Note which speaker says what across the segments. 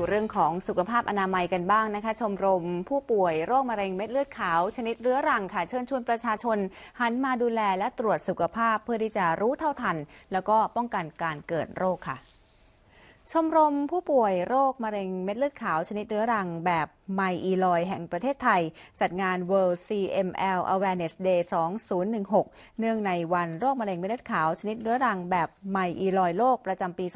Speaker 1: ูเรื่องของสุขภาพอนามัยกันบ้างนะคะ ชมรม ผู้ป่วยโรคมะเร็งเม็ดเลือดขาวชนิดเรื้อรังค่ะเชิญชวนประชาชน หันมาดูแลและตรวจสุขภาพเพื่อที่จะรู้เท่าทัน แล้วก็ป้องกันการเกิดโรคค่ะ ชมรมผู้ป่วยโรคมะเร็ง เม็ดเลือดขาว ชนิดเรื้อรังแบบไมอีลอยแห่งประเทศไทย จัดงาน World CML Awareness Day 2016 เนื่องในวันโรคมะเร็งเม็ดเลือดขาวชนิดเรื้อรังแบบไมอีลอยโลก ประจำปี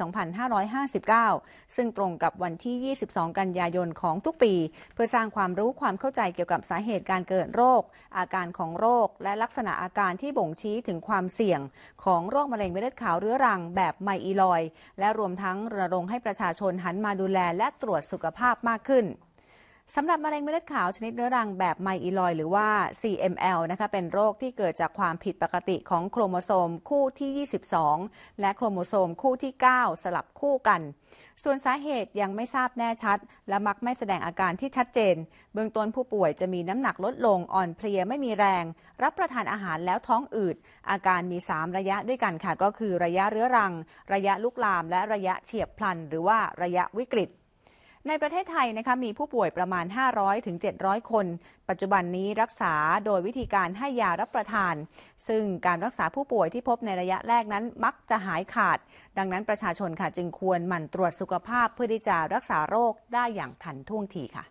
Speaker 1: 2559 ซึ่งตรงกับวันที่ 22 กันยายนของทุกปี เพื่อสร้างความรู้ความเข้าใจเกี่ยวกับสาเหตุการเกิดโรค อาการของโรคและลักษณะอาการที่บ่งชี้ถึงความเสี่ยงของโรคมะเร็งเม็ดเลือดขาวเรื้อรังแบบไมอีลอย และรวมทั้งรณรงค์ให้ประชาชนหันมาดูแลและตรวจสุขภาพมากขึ้นสำหรับมะเร็งเม็ดเลือดขาว ชนิดเรื้อรังแบบไมอิลอยหรือว่า CML นะคะเป็นโรคที่เกิดจากความผิดปกติของโครโมโซมคู่ที่ 22 และโครโมโซมคู่ที่ 9 สลับคู่กัน ส่วนสาเหตุยังไม่ทราบแน่ชัด และมักไม่แสดงอาการที่ชัดเจน เบื้องต้นผู้ป่วยจะมีน้ำหนักลดลงอ่อนเพลียไม่มีแรง รับประทานอาหารแล้วท้องอืดอาการมี 3 ระยะด้วยกันค่ะ ก็คือระยะเรื้อรัง ระยะลุกลาม และระยะเฉียบพลัน หรือว่าระยะวิกฤตในประเทศไทยนะคะมีผู้ป่วยประมาณ 500 ถึง 700 คน ปัจจุบันนี้รักษาโดยวิธีการให้ยารับประทาน ซึ่งการรักษาผู้ป่วยที่พบในระยะแรกนั้นมักจะหายขาด ดังนั้นประชาชนค่ะจึงควรหมั่นตรวจสุขภาพเพื่อที่จะรักษาโรคได้อย่างทันท่วงทีค่ะ